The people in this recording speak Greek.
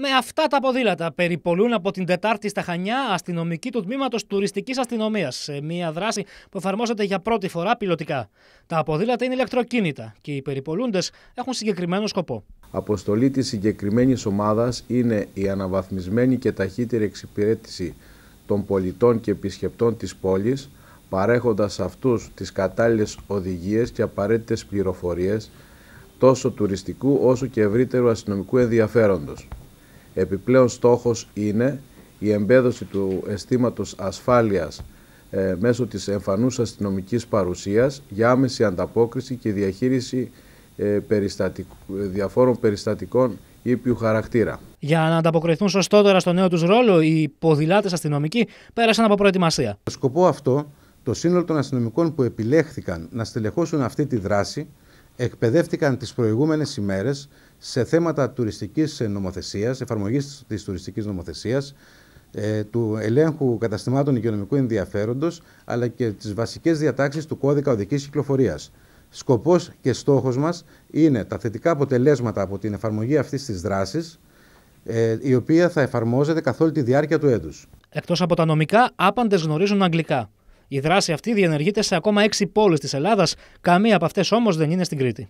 με αυτά τα ποδήλατα. Περιπολούν από την Τετάρτη στα Χανιά αστυνομική του τμήματος τουριστικής αστυνομίας. Σε μια δράση που εφαρμόζεται για πρώτη φορά πιλωτικά. Τα ποδήλατα είναι ηλεκτροκίνητα και οι περιπολούντες έχουν συγκεκριμένο σκοπό. Αποστολή της συγκεκριμένης ομάδας είναι η αναβαθμισμένη και ταχύτερη εξυπηρέτηση των πολιτών και επισκεπτών της πόλης, παρέχοντας σε αυτούς τις κατάλληλες οδηγίες και απαραίτητες πληροφορίες τόσο τουριστικού όσο και ευρύτερου αστυνομικού ενδιαφέροντος. Επιπλέον στόχος είναι η εμπέδωση του αισθήματος ασφάλειας ε, μέσω της εμφανούς αστυνομικής παρουσίας για άμεση ανταπόκριση και διαχείριση ε, διαφόρων περιστατικών ήπιου χαρακτήρα. Για να ανταποκριθούν σωστότερα στο νέο τους ρόλο, οι ποδηλάτες αστυνομικοί πέρασαν από προετοιμασία. Το σκοπό αυτό, το σύνολο των αστυνομικών που επιλέχθηκαν να στελεχώσουν αυτή τη δράση, εκπαιδεύτηκαν τις προηγούμενες ημέρες σε θέματα τουριστικής νομοθεσίας, εφαρμογής της τουριστικής νομοθεσίας, ε, του ελέγχου καταστημάτων οικονομικού ενδιαφέροντος, αλλά και τις βασικές διατάξεις του κώδικα οδικής κυκλοφορίας. Σκοπός και στόχος μας είναι τα θετικά αποτελέσματα από την εφαρμογή αυτής της δράσης, ε, η οποία θα εφαρμόζεται καθ' όλη τη διάρκεια του έτους. Εκτός από τα νομικά, άπαντες γνωρίζουν αγγλικά. Η δράση αυτή διενεργείται σε ακόμα 6 πόλεις της Ελλάδας, καμία από αυτές όμως δεν είναι στην Κρήτη.